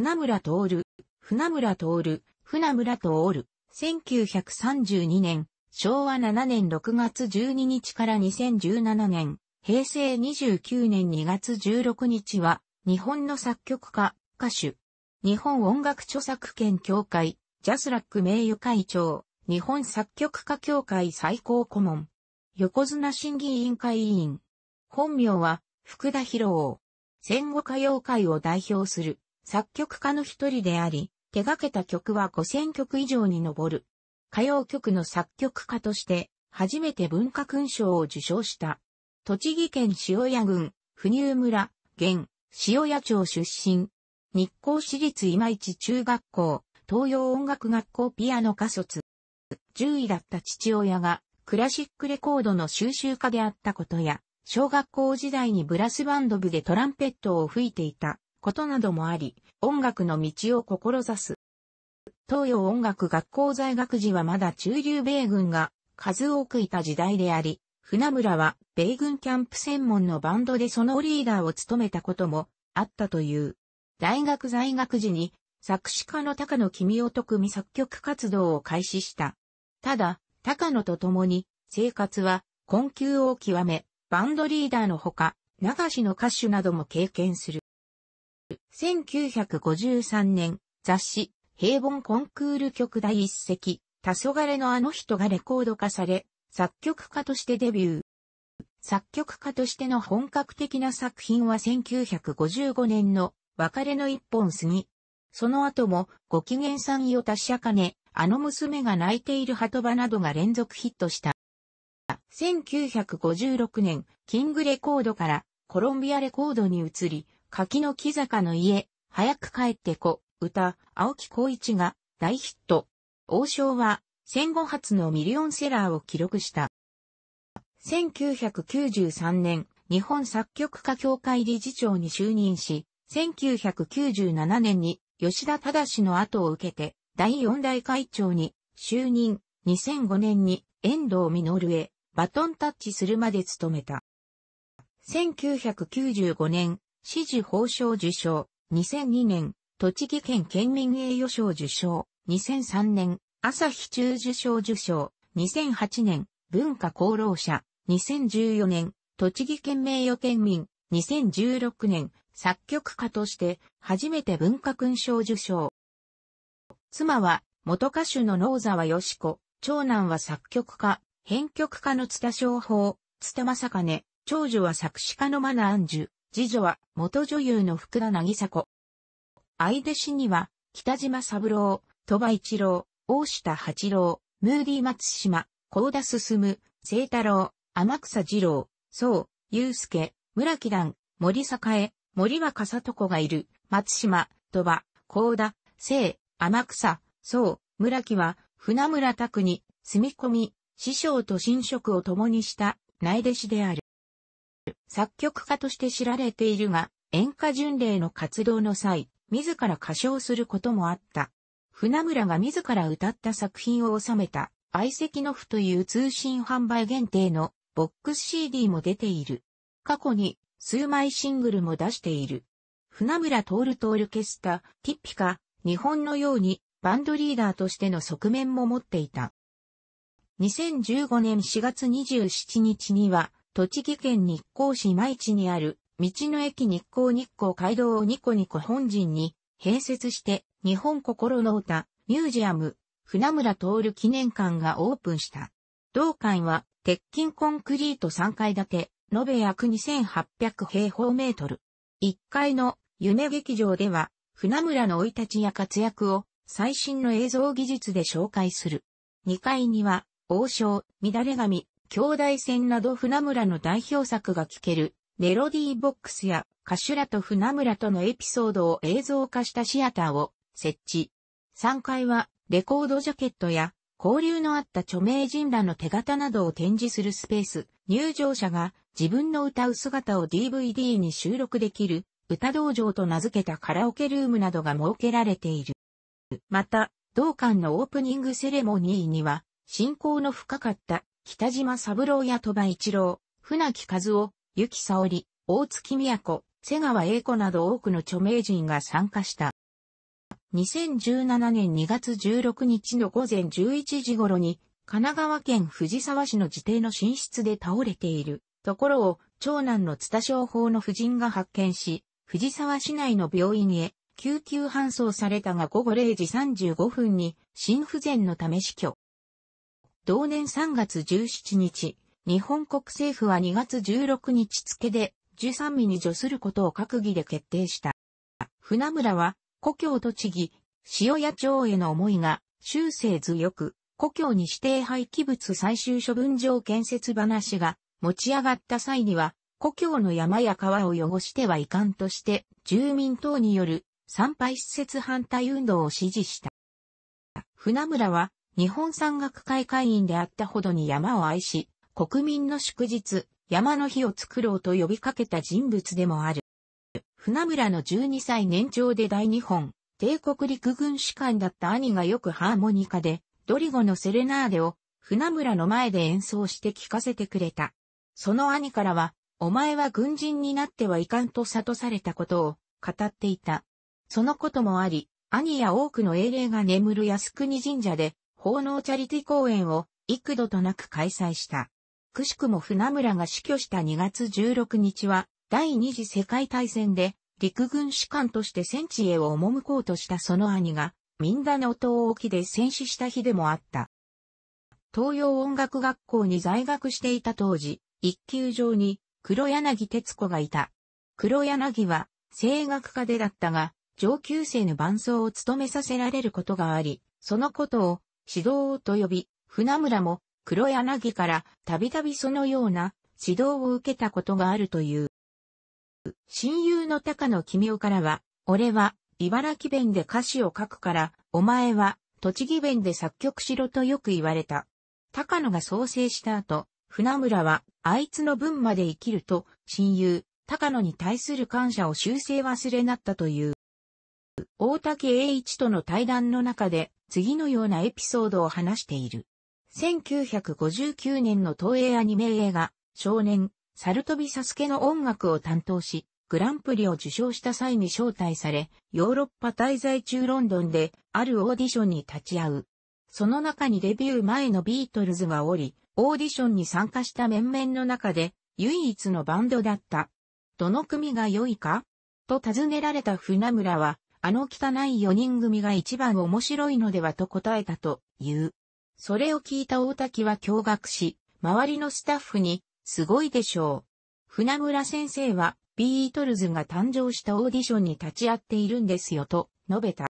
船村徹、船村徹、船村徹、1932年、昭和7年6月12日から2017年、平成29年2月16日は、日本の作曲家、歌手、日本音楽著作権協会、ジャスラック名誉会長、日本作曲家協会最高顧問、横綱審議委員会委員。本名は、福田博夫。戦後歌謡界を代表する作曲家の一人であり、手掛けた曲は5000曲以上に上る。歌謡曲の作曲家として、初めて文化勲章を受章した。栃木県塩谷郡、不入村、現、塩谷町出身。日光市立今市中学校、東洋音楽学校ピアノ科卒。獣医だった父親が、クラシックレコードの収集家であったことや、小学校時代にブラスバンド部でトランペットを吹いていたことなどもあり、音楽の道を志す。東洋音楽学校在学時はまだ中流米軍が数多くいた時代であり、船村は米軍キャンプ専門のバンドでそのリーダーを務めたこともあったという。大学在学時に作詞家の高野君を特に作曲活動を開始した。ただ、高野と共に生活は困窮を極め、バンドリーダーのほか、流しの歌手なども経験する。1953年、雑誌、平凡コンクール曲第一席、黄昏のあの人がレコード化され、作曲家としてデビュー。作曲家としての本格的な作品は1955年の別れの一本過ぎ。その後もご機嫌さんよ達者かね、あの娘が泣いている鳩場などが連続ヒットした。1956年、キングレコードからコロンビアレコードに移り、柿の木坂の家、早く帰ってこ、歌、青木光一が大ヒット。王将は戦後初のミリオンセラーを記録した。1993年、日本作曲家協会理事長に就任し、1997年に吉田正の後を受けて第四代会長に就任、2005年に遠藤実へバトンタッチするまで務めた。1995年、支持褒章受章、2002年、栃木県県民栄誉賞受賞、2003年、朝日中受賞受賞、2008年、文化功労者、2014年、栃木県名誉県民、2016年、作曲家として、初めて文化勲章受賞。妻は、元歌手の能沢よし子、長男は作曲家、編曲家の津田商法、津田正兼、長女は作詞家の真ンジュ。次女は元女優の福田渚子。相弟子には、北島三郎、鳥羽一郎、大下八郎、ムーディ松島、高田進、清太郎、天草二郎、宋、祐介、村木蘭、森栄、森若里子がいる、松島、鳥羽、高田、清、天草、宋、村木は、船村拓に、住み込み、師匠と新職を共にした、内弟子である。作曲家として知られているが、演歌巡礼の活動の際、自ら歌唱することもあった。船村が自ら歌った作品を収めた、愛席の譜という通信販売限定のボックス CD も出ている。過去に数枚シングルも出している。船村徹トールケスタ、ティッピカ、日本のようにバンドリーダーとしての側面も持っていた。2015年4月27日には、栃木県日光市舞地にある、道の駅日光日光街道をニコニコ本陣に併設して、日本心の歌、ミュージアム、船村徹記念館がオープンした。同館は、鉄筋コンクリート3階建て、延べ約2800平方メートル。1階の夢劇場では、船村の生い立ちや活躍を最新の映像技術で紹介する。2階には、王将、乱れ髪、兄弟船など船村の代表作が聴けるメロディーボックスや歌手らと船村とのエピソードを映像化したシアターを設置。3階はレコードジャケットや交流のあった著名人らの手形などを展示するスペース、入場者が自分の歌う姿を DVD に収録できる歌道場と名付けたカラオケルームなどが設けられている。また、同館のオープニングセレモニーには、信仰の深かった北島三郎や鳥羽一郎、船木和夫、雪沙織、大月都、瀬川栄子など多くの著名人が参加した。2017年2月16日の午前11時頃に、神奈川県藤沢市の自邸の寝室で倒れているところを、長男の津田商法の夫人が発見し、藤沢市内の病院へ救急搬送されたが午後0時35分に心不全のため死去。同年3月17日、日本国政府は2月16日付で、13味に除することを閣議で決定した。船村は、故郷栃木、塩谷町への思いが、修正強く、故郷に指定廃棄物最終処分場建設話が持ち上がった際には、故郷の山や川を汚してはいかんとして、住民等による参拝施設反対運動を支持した。船村は、日本山岳会会員であったほどに山を愛し、国民の祝日、山の日を作ろうと呼びかけた人物でもある。船村の12歳年長で大日本、帝国陸軍士官だった兄がよくハーモニカで、ドリゴのセレナーデを船村の前で演奏して聴かせてくれた。その兄からは、お前は軍人になってはいかんと悟されたことを語っていた。そのこともあり、兄や多くの英霊が眠る靖国神社で奉納チャリティ公演を幾度となく開催した。くしくも船村が死去した2月16日は、第二次世界大戦で陸軍士官として戦地へを赴こうとしたその兄が、ミンダ音オ島沖で戦死した日でもあった。東洋音楽学校に在学していた当時、一級上に黒柳哲子がいた。黒柳は声楽家でだったが、上級生の伴奏を務めさせられることがあり、そのことを指導をと呼び、船村も黒柳からたびたびそのような指導を受けたことがあるという。親友の高野君夫からは、俺は茨城弁で歌詞を書くから、お前は栃木弁で作曲しろとよく言われた。高野が創生した後、船村は、あいつの分まで生きると、親友、高野に対する感謝を修正忘れなったという。大竹栄一との対談の中で、次のようなエピソードを話している。1959年の東映アニメ映画、少年、サルトビサスケの音楽を担当し、グランプリを受賞した際に招待され、ヨーロッパ滞在中ロンドンで、あるオーディションに立ち会う。その中にデビュー前のビートルズがおり、オーディションに参加した面々の中で、唯一のバンドだった。どの組が良いかと尋ねられた船村は、あの汚い4人組が一番面白いのではと答えたという。それを聞いた大滝は驚愕し、周りのスタッフに、すごいでしょう。船村先生は、ビートルズが誕生したオーディションに立ち会っているんですよと述べた。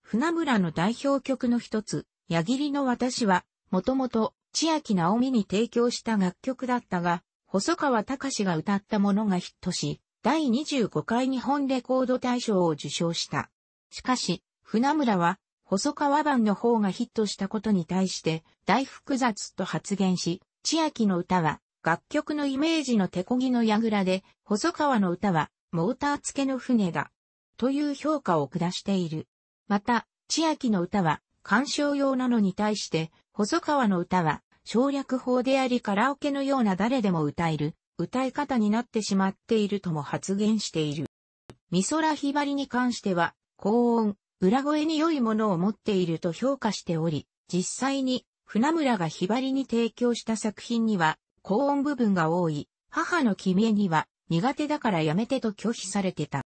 船村の代表曲の一つ、矢切の私は、もともと千秋直美に提供した楽曲だったが、細川隆が歌ったものがヒットし、第25回日本レコード大賞を受賞した。しかし、船村は、細川版の方がヒットしたことに対して大複雑と発言し、千秋の歌は楽曲のイメージの手こぎの櫓で、細川の歌はモーター付けの船だ、という評価を下している。また、千秋の歌は鑑賞用なのに対して、細川の歌は省略法でありカラオケのような誰でも歌える歌い方になってしまっているとも発言している。美空ひばりに関しては、高音、裏声に良いものを持っていると評価しており、実際に船村がひばりに提供した作品には、高音部分が多い、母の君へには、苦手だからやめてと拒否されてた。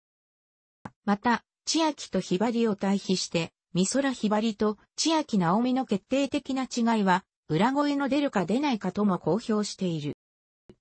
また、千秋とひばりを対比して、美空ひばりと千秋直美の決定的な違いは、裏声の出るか出ないかとも公表している。